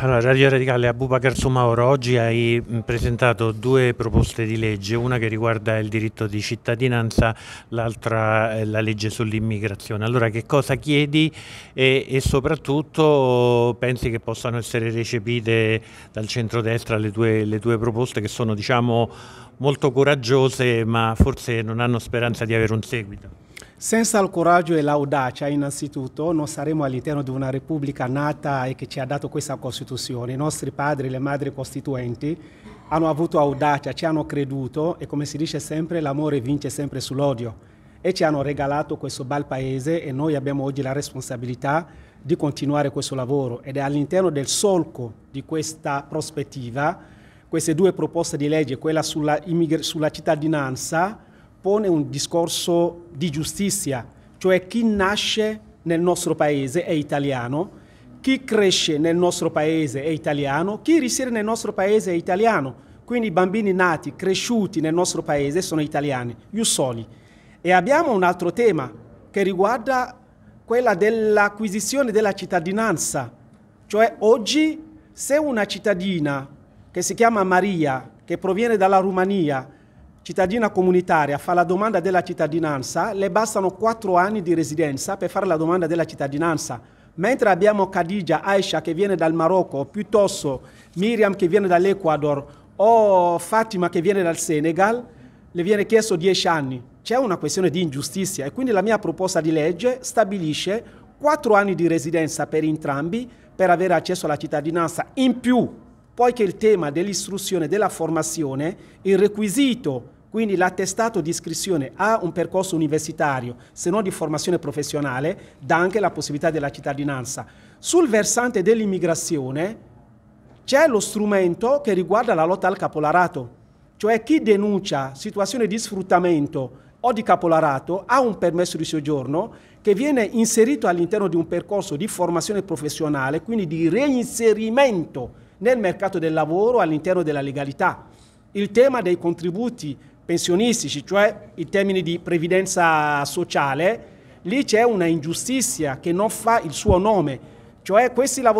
Allora, Radio Radicale a Bubacar Sumauro, oggi hai mm, presentato due proposte di legge, una che riguarda il diritto di cittadinanza, l'altra eh, la legge sull'immigrazione. Allora, che cosa chiedi e, e, soprattutto pensi che possano essere recepite dal centrodestra le tue, le tue proposte che sono diciamo, molto coraggiose ma forse non hanno speranza di avere un seguito? Senza il coraggio e l'audacia, innanzitutto, non saremmo all'interno di una Repubblica nata e che ci ha dato questa Costituzione. I nostri padri e le madri costituenti hanno avuto audacia, ci hanno creduto e, come si dice sempre, l'amore vince sempre sull'odio. E ci hanno regalato questo bel paese e noi abbiamo oggi la responsabilità di continuare questo lavoro. Ed è all'interno del solco di questa prospettiva, queste due proposte di legge, quella sulla, sulla cittadinanza, pone un discorso di giustizia, cioè chi nasce nel nostro paese è italiano, chi cresce nel nostro paese è italiano, chi risiede nel nostro paese è italiano. Quindi i bambini nati, cresciuti nel nostro paese sono italiani, gli soli. E abbiamo un altro tema che riguarda quella dell'acquisizione della cittadinanza. Cioè oggi se una cittadina che si chiama Maria, che proviene dalla Romania, cittadina comunitaria fa la domanda della cittadinanza, le bastano quattro anni di residenza per fare la domanda della cittadinanza. Mentre abbiamo Khadija Aisha che viene dal Marocco, piuttosto Miriam che viene dall'Ecuador o Fatima che viene dal Senegal, le viene chiesto dieci anni. C'è una questione di ingiustizia e quindi la mia proposta di legge stabilisce quattro anni di residenza per entrambi per avere accesso alla cittadinanza. In più poiché il tema dell'istruzione e della formazione, il requisito quindi l'attestato di iscrizione a un percorso universitario, se non di formazione professionale, dà anche la possibilità della cittadinanza. Sul versante dell'immigrazione c'è lo strumento che riguarda la lotta al capolarato, cioè chi denuncia situazioni di sfruttamento o di capolarato ha un permesso di soggiorno che viene inserito all'interno di un percorso di formazione professionale, quindi di reinserimento nel mercato del lavoro all'interno della legalità. Il tema dei contributi pensionistici, cioè i termini di previdenza sociale, lì c'è una ingiustizia che non fa il suo nome cioè questi la,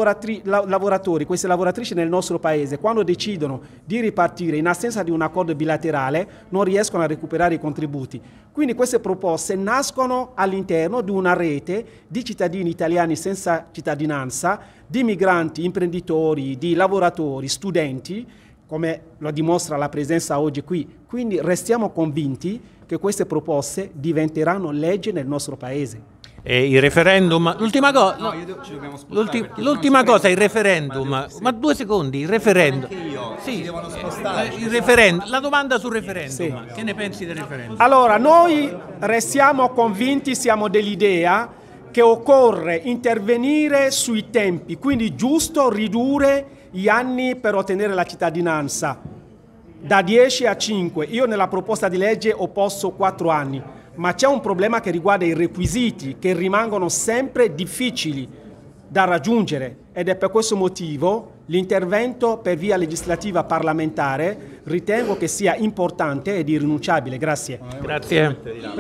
lavoratori, queste lavoratrici nel nostro paese, quando decidono di ripartire in assenza di un accordo bilaterale, non riescono a recuperare i contributi. Quindi queste proposte nascono all'interno di una rete di cittadini italiani senza cittadinanza, di migranti, imprenditori, di lavoratori, studenti, come lo dimostra la presenza oggi qui. Quindi restiamo convinti che queste proposte diventeranno legge nel nostro paese eh, il referendum. L'ultima, cosa. no, l'ulti- l'ultima cosa, il referendum. Ma, ma, due secondi, il referendum. Sì, il referendum. La domanda sul referendum. Sì. Che ne pensi del referendum? Allora, noi restiamo convinti, siamo dell'idea che occorre intervenire sui tempi, quindi giusto ridurre gli anni per ottenere la cittadinanza da 10 a 5. Io nella proposta di legge ho posto 4 anni ma c'è un problema che riguarda i requisiti che rimangono sempre difficili da raggiungere ed è per questo motivo l'intervento per via legislativa parlamentare ritengo che sia importante ed irrinunciabile. Grazie. Grazie.